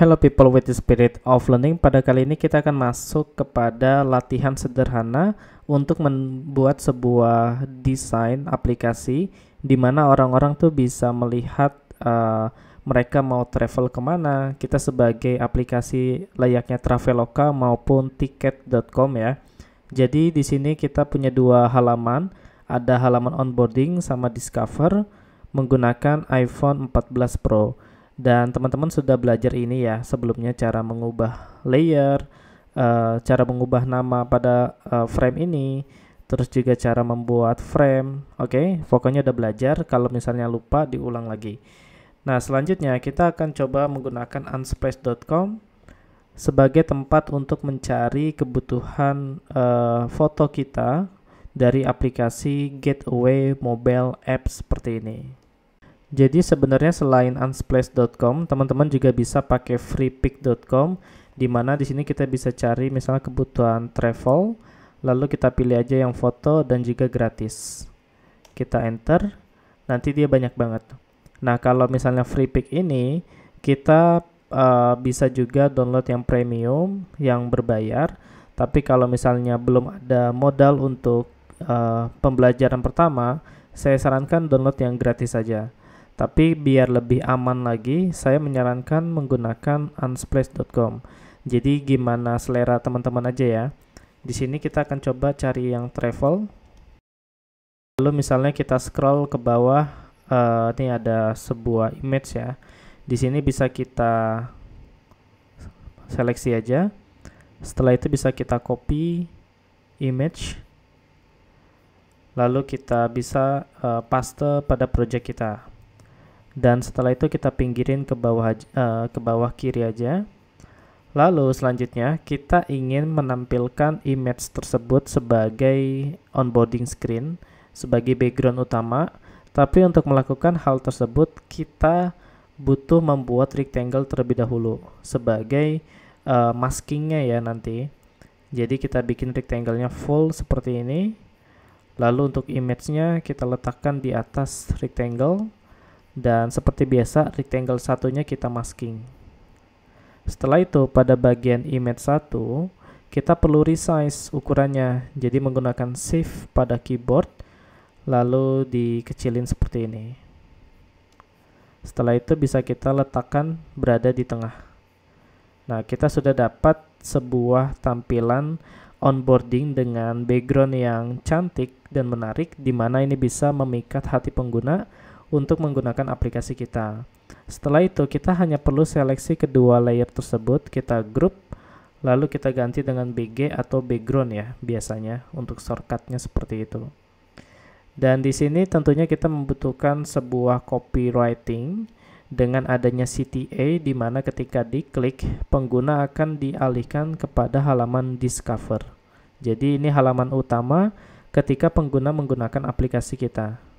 Hello people with the spirit of learning. Pada kali ini kita akan masuk kepada latihan sederhana untuk membuat sebuah desain aplikasi di mana orang-orang tuh bisa melihat uh, mereka mau travel kemana. Kita sebagai aplikasi layaknya Traveloka maupun tiket.com ya. Jadi di sini kita punya dua halaman ada halaman onboarding sama discover menggunakan iPhone 14 Pro. Dan teman-teman sudah belajar ini ya sebelumnya cara mengubah layer, uh, cara mengubah nama pada uh, frame ini, terus juga cara membuat frame. Oke, okay? pokoknya udah belajar. Kalau misalnya lupa diulang lagi. Nah, selanjutnya kita akan coba menggunakan unsplash.com sebagai tempat untuk mencari kebutuhan uh, foto kita dari aplikasi Gateway Mobile App seperti ini. Jadi sebenarnya selain unsplash.com, teman-teman juga bisa pakai freepick.com di mana di sini kita bisa cari misalnya kebutuhan travel, lalu kita pilih aja yang foto dan juga gratis. Kita enter, nanti dia banyak banget. Nah, kalau misalnya freepick ini, kita uh, bisa juga download yang premium, yang berbayar. Tapi kalau misalnya belum ada modal untuk uh, pembelajaran pertama, saya sarankan download yang gratis saja. Tapi biar lebih aman lagi, saya menyarankan menggunakan unsplash.com. Jadi gimana selera teman-teman aja ya. Di sini kita akan coba cari yang travel. Lalu misalnya kita scroll ke bawah, uh, ini ada sebuah image ya. Di sini bisa kita seleksi aja. Setelah itu bisa kita copy image lalu kita bisa uh, paste pada project kita dan setelah itu kita pinggirin ke bawah uh, ke bawah kiri aja lalu selanjutnya kita ingin menampilkan image tersebut sebagai onboarding screen sebagai background utama tapi untuk melakukan hal tersebut kita butuh membuat rectangle terlebih dahulu sebagai uh, maskingnya ya nanti jadi kita bikin rectangle-nya full seperti ini Lalu untuk image-nya kita letakkan di atas rectangle dan seperti biasa rectangle satunya kita masking. Setelah itu pada bagian image 1 kita perlu resize ukurannya. Jadi menggunakan shift pada keyboard lalu dikecilin seperti ini. Setelah itu bisa kita letakkan berada di tengah. Nah, kita sudah dapat sebuah tampilan onboarding dengan background yang cantik dan menarik di mana ini bisa memikat hati pengguna untuk menggunakan aplikasi kita. Setelah itu, kita hanya perlu seleksi kedua layer tersebut, kita group, lalu kita ganti dengan BG atau background ya, biasanya untuk shortcutnya seperti itu. Dan di sini tentunya kita membutuhkan sebuah copywriting dengan adanya CTA di mana ketika diklik pengguna akan dialihkan kepada halaman Discover. Jadi ini halaman utama ketika pengguna menggunakan aplikasi kita.